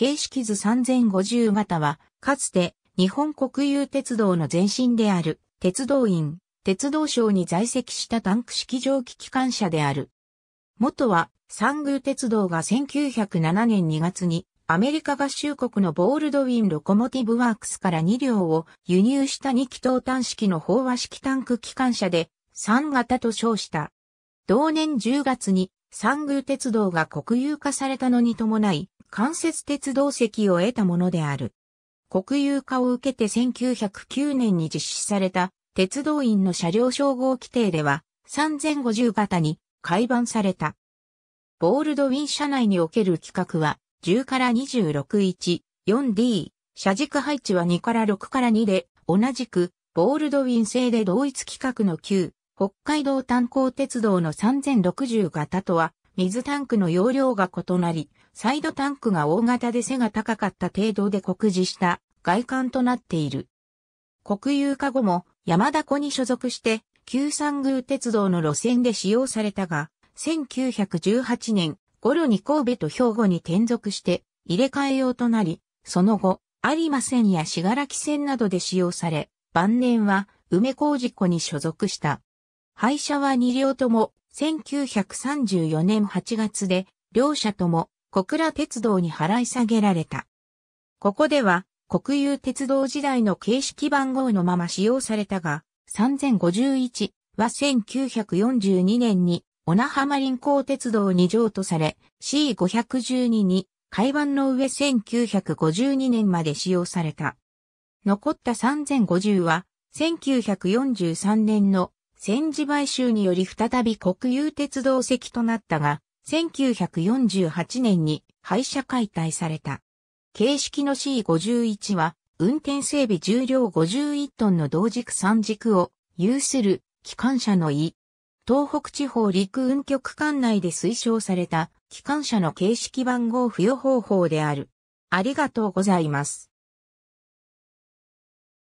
形式図3050型は、かつて日本国有鉄道の前身である鉄道院、鉄道省に在籍したタンク式蒸気機関車である。元は三宮鉄道が1907年2月にアメリカ合衆国のボールドウィン・ロコモティブワークスから2両を輸入した2気筒端式の飽和式タンク機関車で3型と称した。同年10月に三宮鉄道が国有化されたのに伴い、関節鉄道席を得たものである。国有化を受けて1909年に実施された鉄道員の車両称号規定では3050型に改版された。ボールドウィン車内における規格は10から26、1,4D、車軸配置は2から6から2で、同じくボールドウィン製で同一規格の旧北海道炭鉱鉄道の3060型とは水タンクの容量が異なり、サイドタンクが大型で背が高かった程度で酷似した外観となっている。国有化後も山田湖に所属して旧三宮鉄道の路線で使用されたが、1918年頃に神戸と兵庫に転属して入れ替えようとなり、その後、有馬線や信楽線などで使用され、晩年は梅工事湖に所属した。廃車は2両とも1934年8月で、両社とも小倉鉄道に払い下げられた。ここでは、国有鉄道時代の形式番号のまま使用されたが、3051は1942年に、小名浜臨港鉄道に譲渡され、C512 に、海湾の上1952年まで使用された。残った3050は、1943年の戦時買収により再び国有鉄道席となったが、1948年に廃車解体された。形式の C51 は、運転整備重量51トンの同軸3軸を有する機関車の E。東北地方陸運局管内で推奨された機関車の形式番号付与方法である。ありがとうございます。